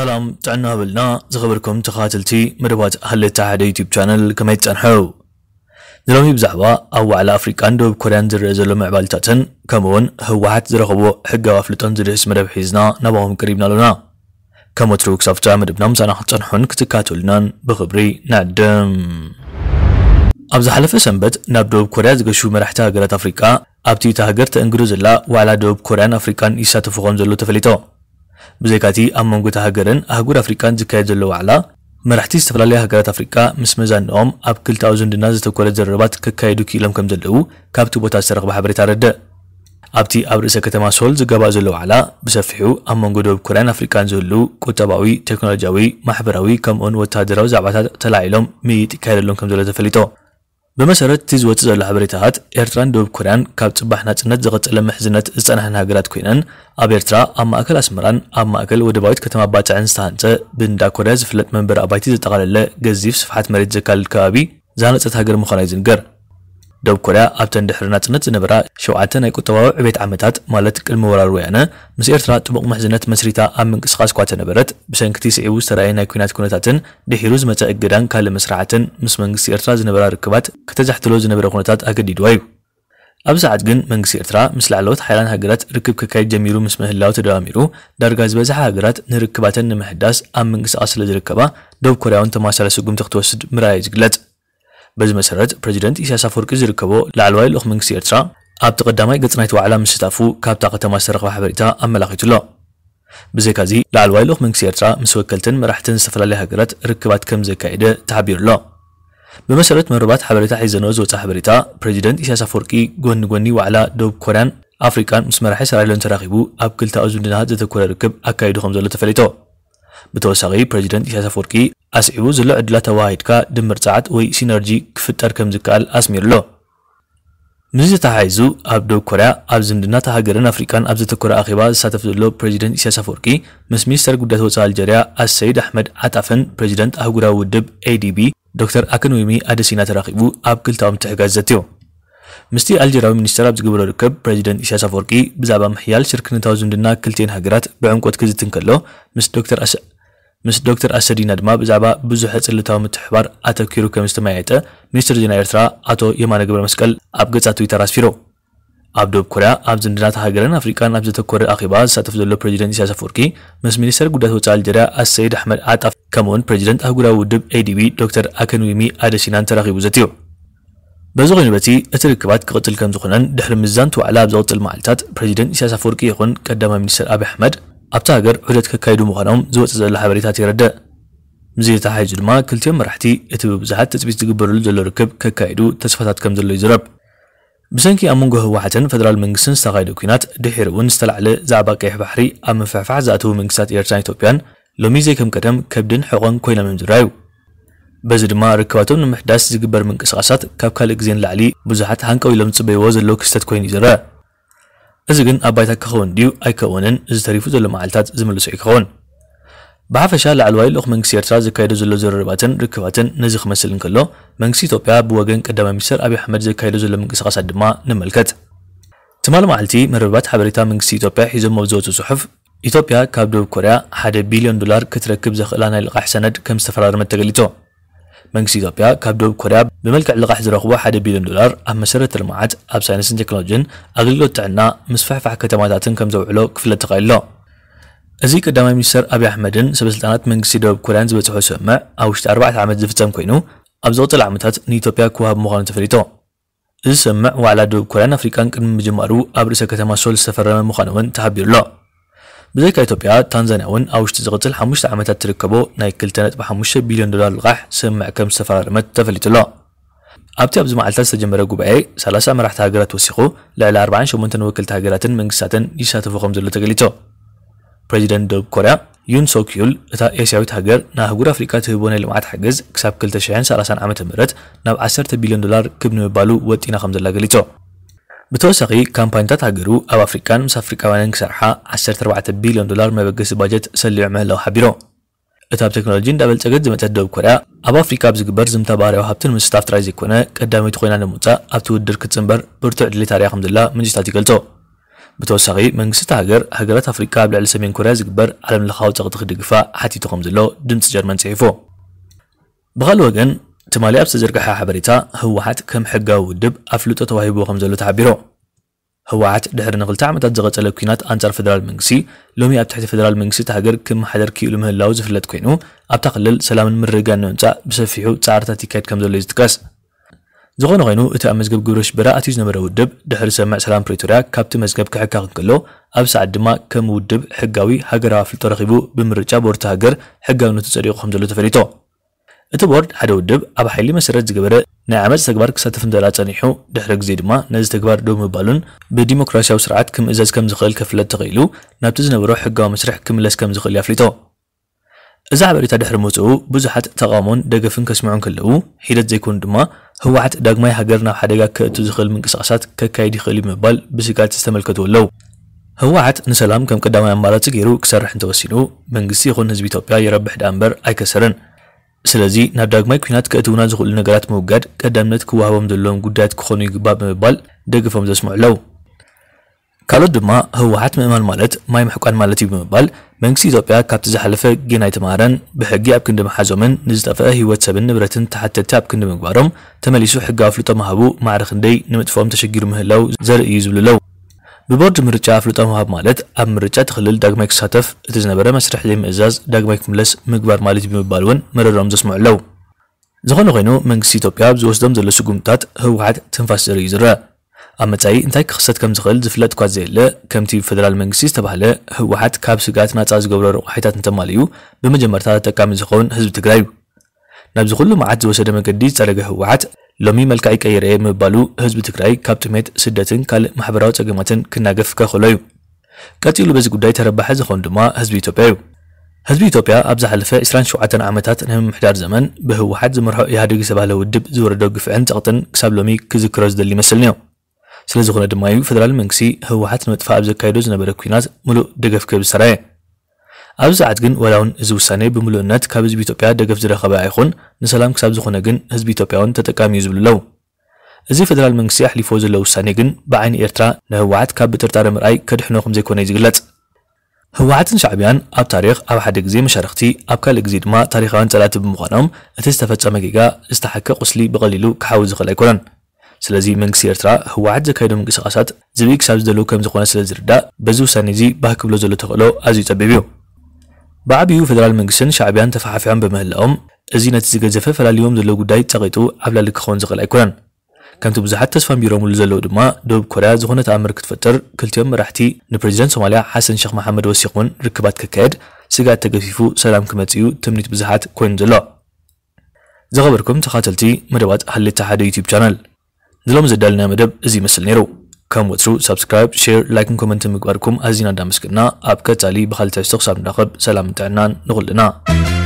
سلام تعنا بلنا ዝኸበርኩም ተኻተልቲ መደባት ሃለታ ሓደ ዩቲብ ቻነል ከመይ ትፀንሐው ንሎሚ ብዛዕባ ኣብ ዋዕላ ኣፍሪቃን ደቡብ ኮርያን ዝርአ ዘሎ ምዕባልታትን ከምኡውን ህወሓት ዝረኸቦ ሕጋዊ ኣፍልጦን ዝድሕስ መደብ ሒዝና ናባኹም ቀሪብና ኣለና ከም ወትሩ ክሳብ ፍፃ መደብና ምሳና ክትፀንሑን ክትካተሉናን ብክብሪ ንዕድም ኣብ ዝሓለፈ ሰንበት ናብ ደቡብ ኮርያ ዝገሹ መራሕቲ ሃገራት ኣፍሪቃ ኣብቲ እታ ሃገር ተእንግዱ ዘላ ዋዕላ ደቡብ ኮርያን ኣፍሪቃን ይሳተፉ ከም ዘሎ ተፈሊጦ ብዘይካቲ ኣብ መንጎቲ ሃገርን ኣህጉር ኣፍሪቃን ዝካየድ ዘሎ ዋዕላ መራሕቲ ዝተፈላለዩ ሃገራት ኣፍሪቃ ምስ መዛንኦም ኣብ ክልታዊ ዝንድና ዝተኮረ ዘረባት ክካየዱ ክኢሎም ከም ዘለዉ ካብቲ ቦታ ዝተረኽበ ሓበሬታ ረድእ ኣብቲ ኣብ ርእሰ ከተማ ሶል ዝገባእ ዘሎ ዋዕላ ብሰፊሑ ኣብ መንጎ ደቡብ ኮርያን ኣፍሪቃን ዝህሉ ቁጠባዊ ቴክኖሎጂያዊ ማሕበራዊ ከምኡውን ወታደራዊ ዛዕባታት ተላዒሎም ምይጥ ይካየደሎም ከም ዘሎ ተፈሊጦ ብመሰረት እቲ ዝወፅእ ዘሎ ሓበሬታታት ኤርትራን ደቡብ ኮርያን ካብ ፅባሕ ናፅነት ዝቐፅለ ምሕዝነት ዝፀናሐን ሃገራት ኮይነን ኣብ ኤርትራ ኣብ ማእከል ኣስመራን ኣብ ማእከል ወደባዊት ከተማ ባፅዕን ዝተሃንፀ ብእንዳ ኮርያ ዝፍለጥ መንበሪ ኣባይቲ ዘጠቓለለ ገዚፍ ስፍሓት መሬት ዘካልል ከባቢ ዝሃነፀት ሃገር ምዃና ይዝንገር ደቡብ ኮርያ ኣብተን እንድሕሪ ናፅነት ዝነበራ ሸውዓተ ናይ ቁጠባዊ ዕቤት ዓመታት ማለት ቅድሚ ወራር ወያነ ምስ ኤርትራ ጥቡቕ ምሕዝነት መስሪታ ኣብ ምንቅስቓስ እኳ ተነበረት ብሰንኪቲ ስዒቡ ዝተረኣየ ናይ ኩናት ኩነታትን ድሒሩ ዝመፀ እገዳን ካልእ መስራዕትን ምስ መንግስቲ ኤርትራ ዝነበራ ርክባት ክተዛሕትሎ ዝነበረ ኩነታት ኣገዲድዋ እዩ ኣብ ሰዓት ግን መንግስቲ ኤርትራ ምስ ላዕለዎት ሓይላን ሃገራት ርክብ ክካየድ ጀሚሩ ምስ ምህላው ተደባሚሩ ዳርጋ ዝበዝሓ ሃገራት ንርክባተን ንምሕዳስ ኣብ ምንቅስቓስ ስለ ዝርከባ ደቡብ ኮርያውን ተማሳለ ስጉምቲ ክትወስድ ምርኣይ ዝግለጽ بزم سرت پریزیدنت ایساس فورکی زیرکبو لعلوای لخمنگسی ارترا اب تقدمای گذنایت و علام مستافو کابتا قتما سرق و حبریتا املاقیت الله بزكازي لعلواي لوخ من سيرترا مرحتن سفلا لها قرات ركبات كم زكايدة لا بمسألة مربات حبريتا حيزنوز وتحبريتا بريزيدنت إساس فوركي قون قوني وعلى دوب كوران أفريكان مسمرح إسرائيل تراقبو أب كلتا أزودنها تذكر ركب أكايدو خمزة ብተወሳኺ ፕሬዚደንት ኢሳያስ ኣፈወርቂ ኣስዒቡ ዘሎ ዕድላ ተዋሂድካ ድምር ፀዓት ወይ ሲነርጂ ክፍጠር ከም ዝከኣል ኣስሚሩ ኣሎ ምስ ተተሓሒዙ ኣብ ደቡብ ኮርያ ኣብ ዝምድናት ሃገርን ኣፍሪካን ኣብ ዘተኮረ ኣኼባ ዝሳተፍ ዘሎ ፕሬዚደንት ኢሳያስ ኣፈወርቂ ምስ ሚኒስተር ጉዳያት ወፃኢ ኣልጀርያ ኣሰይድ ኣሕመድ ዓጣፍን ፕሬዚደንት ኣህጉራዊ ውድብ ኤዲቢ ዶክተር ኣክንዊሚ ኣደሲና ተራኺቡ ኣብ ክልታዊ ምትሕጋዝ ዘትዮ ምስቲ ኣልጀራዊ ሚኒስትር ኣብ ዝግበሮ ርከብ ፕረዚደንት ኢሳያስ ኣፈወርቂ ብዛዕባ ምሕያል ሽርክነታዊ ዝምድና ክልቴን ሃገራት ብዕንቆት ክዝትን ከሎ ምስ ዶክተር ኣሰዲና ድማ ብዛዕባ ብዙሕ ፅልታዊ ምትሕባር ኣተኪሩ ከም ዝተመያየጠ ሚኒስትር ዜና ኤርትራ ኣቶ የማነ ግብረ መስቀል ኣብ ገጻ ትዊተር ኣስፊሮ ኣብ ደቡብ ኮርያ ኣብ ዝምድናት ሃገረን ኣፍሪቃን ኣብ ዘተኮረ ኣኼባ ዝሳተፍ ዘሎ ፕረዚደንት ኢሳያስ ኣፈወርቂ ምስ ሚኒስተር ጉዳያት ወፃኢ ኣልጀርያ ኣሰይድ ኣሕመድ ዓጣፍ ከምኡውን ፕረዚደንት ኣህጉራዊ ውድብ ኤዲቢ ዶክተር ኣከንዊሚ ኣደሲናን ተራኺቡ ዘትዩ በዚ ኮይኑ በቲ እቲ ርክባት ክቕፅል ከም ዝኾነን ድሕሪ ምዛን ትባዕላ ኣብ ዘቕፅል መዓልትታት ፕሬዚደንት ኢሳያስ ኣፈወርቂ ይኹን ቀዳማይ ሚኒስትር ኣብዪ ኣሕመድ ኣብቲ ሃገር ውህደት ከካይዱ ምዃኖም ዝወፅእ ዘሎ ሓበሬታት ይረድእ ምዚ ተተሓሒዙ ድማ ክልቲኦም መራሕቲ እቲ ብብዙሓት ትፅቢት ዝግበረሉ ዘሎ ርክብ ከካይዱ ተስፋታት ከም ዘሎ ይዝረብ ብሰንኪ ኣብ መንጎ ህወሓትን ፈደራል መንግስትን ዝተኻየደ ኩናት ድሒር እውን ዝተላዕለ ዛዕባ ቀይሕ ባሕሪ ኣብ ምፍሕፋሕ ዝኣተዉ መንግስታት ኤርትራን ኢትዮጵያን ሎሚ ዘይ ቀደም ከብድን ሕቖን ኮይኖም እዮም ዝረኣዩ بزدما ركواتون محداس زجبر من قصاصات كاب كل اكزين لعلي بزحات هانكو يلم صبيو زلو كستات كوين يزرا ازغن ابايتا كخون ديو ايكونن از تريفو زلو معلتات زملس يكون ብሓፈሻ ላዕለዋይ ልኡኽ መንግስቲ ኤርትራ ዘካየዶ ዘሎ ዝርርባትን ርክባትን ነዚ ክመስል እንከሎ መንግስቲ ኢትዮጵያ ብወገን ቀዳማይ ሚኒስትር ኣብዪ ኣሕመድ ዘካየዶ ዘሎ ምንቅስቓሳት ድማ ንምልከት ትማል መዓልቲ መረባት ሓበሬታ መንግስቲ ኢትዮጵያ ሒዞም ኣብ ዝወፁ ጽሑፍ ኢትዮጵያ ካብ ደቡብ ኮርያ ሓደ ቢልዮን ዶላር ክትረክብ ዘኽእላ ናይ ልቓሕ ሰነድ ከም ዝተፈራረመት ተገሊጹ መንግስቲ ኢትዮጵያ ካብ ደቡብ ኮርያ ብመልክዕ ልቓሕ ዝረኽቦ 1ደ ቢልዮን ዶላር ኣብ መሰረተ ልምዓት ኣብ ሳይንስን ቴክኖሎጂን ኣገልግሎት ጥዕና ምስፋሕፋሕ ከተማታትን ከም ዘውዕሎ ክፍለጥ ተኻኢሉ እዚ ቀዳማይ ሚኒስተር ኣብዪ ኣሕመድን ሰበስልጣናት መንግስቲ ደቡብ ኮርያን ዝበፅሖ ስምዕ ኣብ ውሽጢ 4 ዓመት ዝፍፀም ኮይኑ ኣብ ዝቐፀሉ ዓመታት ንኢትዮጵያ ክውሃብ ምዃኑ ተፈሊጦ እዚ ስምዕ ዋዕላ ደቡብ ኮርያን ኣፍሪቃን ቅድሚ ምጅማሩ ኣብ ርእሰ ከተማ ሶል ዝተፈረመ ምዃኑ እውን ተሃቢሩ ኣሎ بزيكا إثيوبيا تنزانيا ون أوش تزغتل حمشت عمتات تركبو ناي كلتنت بحمشة بليون دولار لقاح سمع كم سفارمت تفلتلا ኣብቲ ኣብዚ መዓልትታት ዝተጀመረ ጉባኤ 30 መራሕቲ ሃገራት ወሲኹ ልዕሊ 48 ወክልቲ ሃገራትን መንግስታትን ይሳተፉ ከም ዘሎ ተገሊጹ ፕሬዚደንት ደቡብ ኮርያ ዩን ሶክዩል እታ ኤስያዊት ሃገር ንኣህጉር ኣፍሪካ ትህቦ ናይ ልምዓት ሓገዝ ክሳብ 230 ዓ ም ናብ 10 ቢልዮን ዶላር ክብ ንምባሉ ወጢና ከም ዘላ ገሊጹ ብተወሳኺ ካምፓኒታት ሃገሩ ኣብ ኣፍሪካን ምስ ኣፍሪካውያንን ክሰርሓ 14 ቢልዮን ዶላር መበገሲ ባጀት ሰሊዑ ምህላው ሓቢሮ እቲ ኣብ ቴክኖሎጂ እንዳበልፀገት ዝመፀት ደቡብ ኮርያ ኣብ ኣፍሪካ ኣብ ዝግበር ዝምታ ባህርያዊ ሃብትን ምስስታፍ ጥራይ ዘይኮነ ቀዳመይቲ ኮይና ንምውፃእ ኣብቲ ውድድር ክትፅምበር ብርቱዕ ድሌት ታርያ ከም ዘላ ምንጭታት ይገልጾ ብተወሳኺ መንግስቲ ሃገር ሃገራት ኣፍሪካ ኣብ ልዕሊ ሰሜን ኮርያ ዝግበር ዓለም ለኻዊ ፀቕጢ ክድግፋ ሓቲቱ ከም ዘሎ ድምፂ ጀርመን ፅሒፉ ብኻልእ ወገን ትማሊ ኣብ ዝተዘርግሐ ሓበሬታ ህወሓት ከም ሕጋዊ ውድብ ኣፍልጦ ተዋሂቦ ከም ዘሎ ተሓቢሩ ህወሓት ድሕሪ ንክልተ ዓመታት ዝቐፀለ ኩናት ኣንጻር ፌደራል መንግስቲ ሎሚ ኣብ ትሕቲ ፌደራል መንግስቲ እቲ ሃገር ክመሓደር ክኢሉ ምህላው ዝፍለጥ ኮይኑ ኣብታ ክልል ሰላምን ምርግጋን ንምምፃእ ብሰፊሑ ፃዕርታት ይካየድ ከም ዘሎ እዩ ዝጥቀስ ዝኾነ ኮይኑ እቲ ኣብ መዝገብ ግብረ ሽበራ ኣትዩ ዝነበረ ውድብ ድሕሪ ሰምዕ ሰላም ፕሪቶርያ ካብቲ መዝገብ ክሕካኽ እንከሎ ኣብ ሰዓት ድማ ከም ውድብ ሕጋዊ ሃገራዊ ኣፍልጦ ረኺቡ ብምርጫ ቦርቲ ሃገር ሕጋዊነቱ ፀዲቑ ከም ዘሎ ተፈሊጦ እቲ ቦርድ ሓደ ውድብ ኣብ ሓይሊ መሰረት ዝገበረ ናይ ዓመፅ ተግባር ክሳተፍ እንተላ ጸኒሑ ድሕሪ ግዜ ድማ ነዚ ተግባር ዶ ምባሉን ብዲሞክራሲያዊ ስርዓት ክምእዘዝ ከም ዝኽእል ከፍለጥ ተኽኢሉ ናብቲ ዝነበሮ ሕጋዊ መስርሕ ክምለስ ከም ዝኽእል ኣፍሊጦ እዚ ሓበሬታ ድሕሪ ምውፅኡ ብዙሓት ተቃውሞን ደገፍን ከስምዑን ከለዉ ሒደት ዘይኮኑ ድማ ህወሓት ዳግማይ ሃገር ናብ ሓደጋ ክእቱ ዝኽእል ምንቅስቓሳት ከካይድ ይኽእል እዩ ምባል ብስጋት ዝተመልከትዎ ኣለዉ ህወሓት ንሰላም ከም ቀዳማይ ኣማራፂ ገይሩ ክሰርሕ እንተወሲኑ መንግስቲ ይኹን ህዝቢ ኢትዮጵያ የረብሕ ዳ እምበር ኣይከሰርን ስለዚ ናብ ዳግማይ ኩናት ክእትውና ዝኽእሉ ነገራት ምውጋድ ቀዳምነት ክወሃቦም ዘለዎም ጉዳያት ክኾኑ ይግባእ ብምባል ደግፎም ዘስምዑ ኣለው ካልኦት ድማ ህወሓት ምእማን ማለት ማይ ምሕቋን ማለት እዩ ብምባል መንግስቲ ኢትዮጵያ ካብቲ ዝሓለፈ ጌና ኣይተመሃረን ብሕጊ ኣብ ክንዲ መሓዞምን ንዝጠፍአ ህይወት ሰብን ንብረትን ተሓተቲ ኣብ ክንዲ ምግባሮም ተመሊሱ ሕጋዊ ኣፍልጦ መሃቡ ማዕረ ክንደይ ንምጥፎኦም ተሸጊሩ ምህላው ዘርኢ እዩ ዝብሉ ኣለው ببرد مرچ آفریقا مهاب مالت، ام مرچات خلل داغمک ساتف، اتیز نبره مسرح لیم ازاز داغمک ملس مقبار مالیت بیم بالون مر رامزش معلو. زخانو غنو منگسی توبیاب زوستم زل سقمتات هو عد تنفس ریزره. اما تایی انتای خصت کم زخل دفلت قاضی له کمتر فدرال منگسی تبهله هو عد کاب سقعت نتاز جبر وحیات نتمالیو به مجمرتها تکامل زخون حزب تقریب. نبز خلو معد زوستم کدیت هو عد ሎሚ መልክዕ ይቀይረየ ምባሉ ህዝቢ ትግራይ ካብ ጥሜት ስደትን ካልእ ማሕበራዊ ፀገማትን ክናገፍ ከኽእሎ እዩ ቀፂሉ በዚ ጉዳይ ተረባሐ ዝኾኑ ድማ ህዝቢ ኢትዮጵያ እዩ ህዝቢ ኢትዮጵያ ኣብ ዝሓለፈ 27 ዓመታት ምምሕዳር ዘመን ብህወሓት ዝመርሖ ኢህደግ ዝተባህለ ውድብ ዝወረዶ ግፍዕን ፀቕጥን ክሳብ ሎሚ ክዝክሮ ዝደሊ ይመስል ነዮ ስለዝኾነ ድማ እዩ ፈደራል መንግስቲ ህወሓት ንምጥፋእ ኣብ ዘካየዶ ዝነበረ ኩናት ሙሉእ ደገፍ ክህብ ዝሰራየ ኣብ ሰዓት ግን ወላ እውን እዚ ውሳነ ብምልእነት ካብ ህዝቢ ኢትዮጵያ ደገፍ ዝረኸበ ኣይኹን ንሰላም ክሳብ ዝኾነ ግን ህዝቢ ኢትዮጵያውን ተጠቃሚ እዩ ዝብሉ ኣለው እዚ ፈደራል መንግስቲ ኣሕሊፎ ዘሎ ውሳኔ ግን ብዓይኒ ኤርትራ ንህወሓት ካብ ብጥርጣረ ምርኣይ ከድሕኖ ከም ዘይኮነ እዩ ዝግለጽ ህወሓትን ሻዕብያን ኣብ ታሪክ ኣብ ሓደ ግዜ መሻርክቲ ኣብ ካልእ ግዜ ድማ ታሪካውያን ፀላእቲ ብምዃኖም እቲ ዝተፈፀመ ጌጋ ዝተሓክእ ቁስሊ ብቐሊሉ ክሓዊ ዝኽእል ኣይኮነን ስለዚ መንግስቲ ኤርትራ ህወሓት ዘካይዶም እንቅስቃሳት ዝብኢ ክሳብ ዝደልው ከም ዝኾነ ስለ ዝርዳእ በዚ ውሳኔ እዚ ባህክብሎ ዘሎ ተኽእሎ ኣዝዩ ፀቢብ እዩ ብዓብዩ ፌደራል መንግስትን ሻዕብያን ተፋሓፊሖም ብምህላኦም እዚ ነቲ ዝገዘፈ ፈላልዮም ዘሎ ጉዳይ ፀቂጡ ኣብላሊ ክኸውን ዝኽእል ኣይኮነን ከምቲ ብዙሓት ተስፋ ንቢሮምሉ ዘለዉ ድማ ደቡብ ኮርያ ዝኾነ ተኣምር ክትፈጥር ክልቲኦም መራሕቲ ንፕሬዚደንት ሶማልያ ሓሰን ሼክ መሓመድ ወሲኹ እውን ርክባት ክካየድ ስጋት ተገፊፉ ሰላም ክመፅ እዩ ትምኒት ብዙሓት ኮይኑ ዘሎ ዝኸበርኩም ተኸተልቲ መደባት ሃሌታ ሓደ ዩቲብ ቻናል ንሎም ዘዳልና መደብ እዚ ይመስል ነይሩ كم وترو سبسكرايب شير لايك كومنت مقباركم أزينا دامسكنا أبكى تالي بخالتاش تخصاب نخب سلام تعنان نغلنا